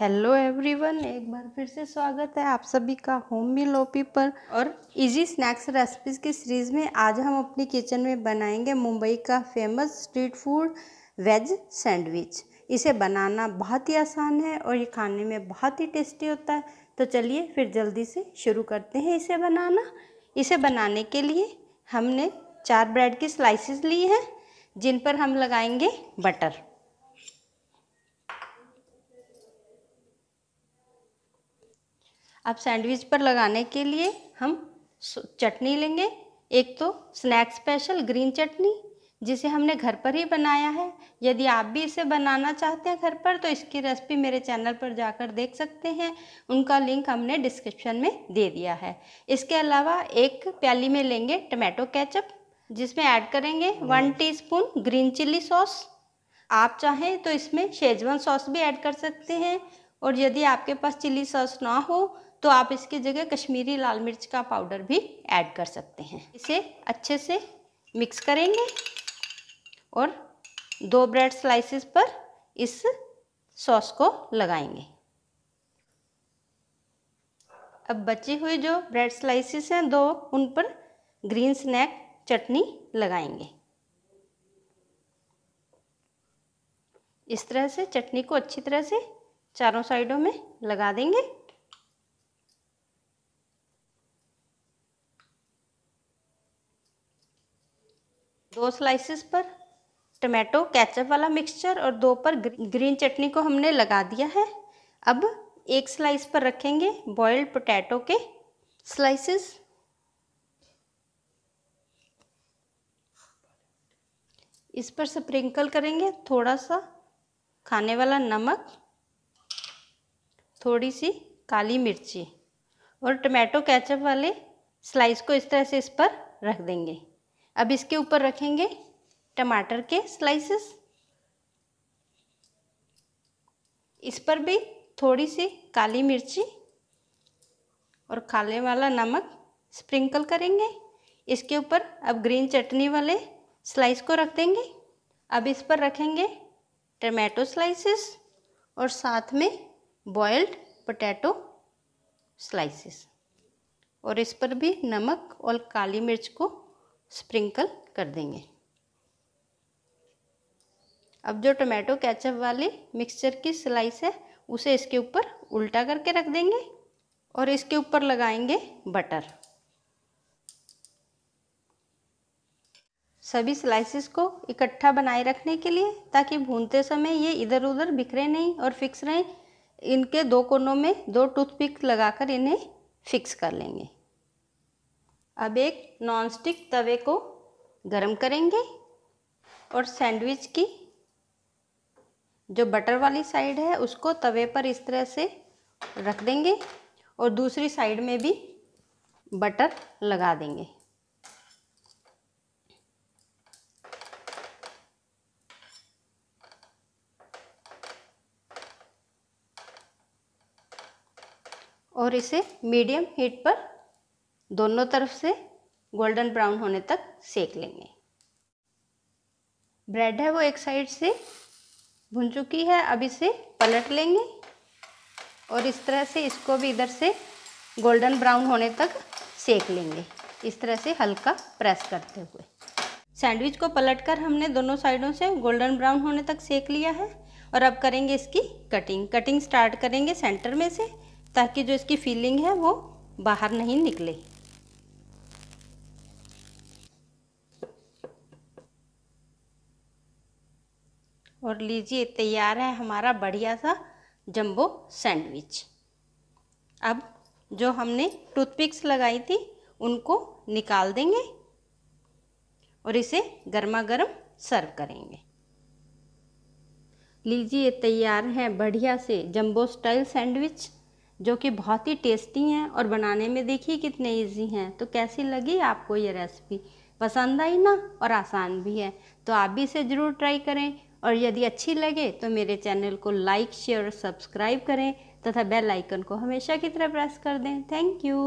hello everyone एक बार फिर से स्वागत है आप सभी का होम मिल ओपी पर और इजी स्नैक्स रेसिपीज़ की सीरीज़ में आज हम अपनी किचन में बनाएंगे मुंबई का famous street food veg sandwich इसे बनाना बहुत ही आसान है और ये खाने में बहुत ही टेस्टी होता है तो चलिए फिर जल्दी से शुरू करते हैं इसे बनाना इसे बनाने के लिए हमने चार ब्रेड की स्लाइसिस ली हैं जिन पर हम लगाएंगे बटर अब सैंडविच पर लगाने के लिए हम चटनी लेंगे एक तो स्नैक स्पेशल ग्रीन चटनी जिसे हमने घर पर ही बनाया है यदि आप भी इसे बनाना चाहते हैं घर पर तो इसकी रेसिपी मेरे चैनल पर जाकर देख सकते हैं उनका लिंक हमने डिस्क्रिप्शन में दे दिया है इसके अलावा एक प्याली में लेंगे टमाटो केचप जिसमें ऐड करेंगे one teaspoon green chilli sauce आप चाहें तो इसमें शेजवान सॉस भी ऐड कर सकते हैं और यदि आपके पास चिल्ली सॉस ना हो तो आप इसकी जगह कश्मीरी लाल मिर्च का पाउडर भी ऐड कर सकते हैं इसे अच्छे से मिक्स करेंगे और दो ब्रेड स्लाइसेस पर इस सॉस को लगाएंगे अब बचे हुए जो ब्रेड स्लाइसेस हैं दो उन पर ग्रीन स्नैक चटनी लगाएंगे इस तरह से चटनी को अच्छी तरह से चारों साइडों में लगा देंगे दो स्लाइसिस पर टमाटो कैचअप वाला मिक्सचर और दो पर ग्रीन चटनी को हमने लगा दिया है अब एक स्लाइस पर रखेंगे बॉयल्ड पोटैटो के स्लाइसेस इस पर स्प्रिंकल करेंगे थोड़ा सा खाने वाला नमक थोड़ी सी काली मिर्ची और टमाटो कैचअप वाले स्लाइस को इस तरह से इस पर रख देंगे अब इसके ऊपर रखेंगे टमाटर के स्लाइसेस इस पर भी थोड़ी सी काली मिर्ची और खाले वाला नमक स्प्रिंकल करेंगे इसके ऊपर अब ग्रीन चटनी वाले स्लाइस को रख देंगे अब इस पर रखेंगे टमाटो स्लाइसेस और साथ में बॉयल्ड पोटैटो स्लाइसेस और इस पर भी नमक और काली मिर्च को स्प्रिंकल कर देंगे अब जो टोमेटो केचप वाले मिक्सचर की स्लाइस है उसे इसके ऊपर उल्टा करके रख देंगे और इसके ऊपर लगाएंगे बटर सभी स्लाइसेस को इकट्ठा बनाए रखने के लिए ताकि भूनते समय ये इधर उधर बिखरे नहीं और फिक्स रहें इनके दो कोनों में दो टूथपिक लगाकर इन्हें फिक्स कर लेंगे अब एक नॉनस्टिक तवे को गरम करेंगे और सैंडविच की जो बटर वाली साइड है उसको तवे पर इस तरह से रख देंगे और दूसरी साइड में भी बटर लगा देंगे और इसे मीडियम हीट पर दोनों तरफ से गोल्डन ब्राउन होने तक सेक लेंगे ब्रेड है वो एक साइड से भुन चुकी है अब इसे पलट लेंगे और इस तरह से इसको भी इधर से गोल्डन ब्राउन होने तक सेक लेंगे इस तरह से हल्का प्रेस करते हुए सैंडविच को पलटकर हमने दोनों साइडों से गोल्डन ब्राउन होने तक सेक लिया है और अब करेंगे इसकी कटिंग कटिंग स्टार्ट करेंगे सेंटर में से ताकि जो इसकी फीलिंग है वो बाहर नहीं निकले और लीजिए तैयार है हमारा बढ़िया सा जंबो सैंडविच अब जो हमने टूथपिक्स लगाई थी उनको निकाल देंगे और इसे गर्मा गर्म सर्व करेंगे लीजिए तैयार हैं बढ़िया से जंबो स्टाइल सैंडविच जो कि बहुत ही टेस्टी हैं और बनाने में देखिए कितने इजी हैं तो कैसी लगी आपको ये रेसिपी पसंद आई ना और आसान भी है तो आप भी इसे ज़रूर ट्राई करें और यदि अच्छी लगे तो मेरे चैनल को लाइक शेयर और सब्सक्राइब करें तथा बेल आइकन को हमेशा की तरह प्रेस कर दें थैंक यू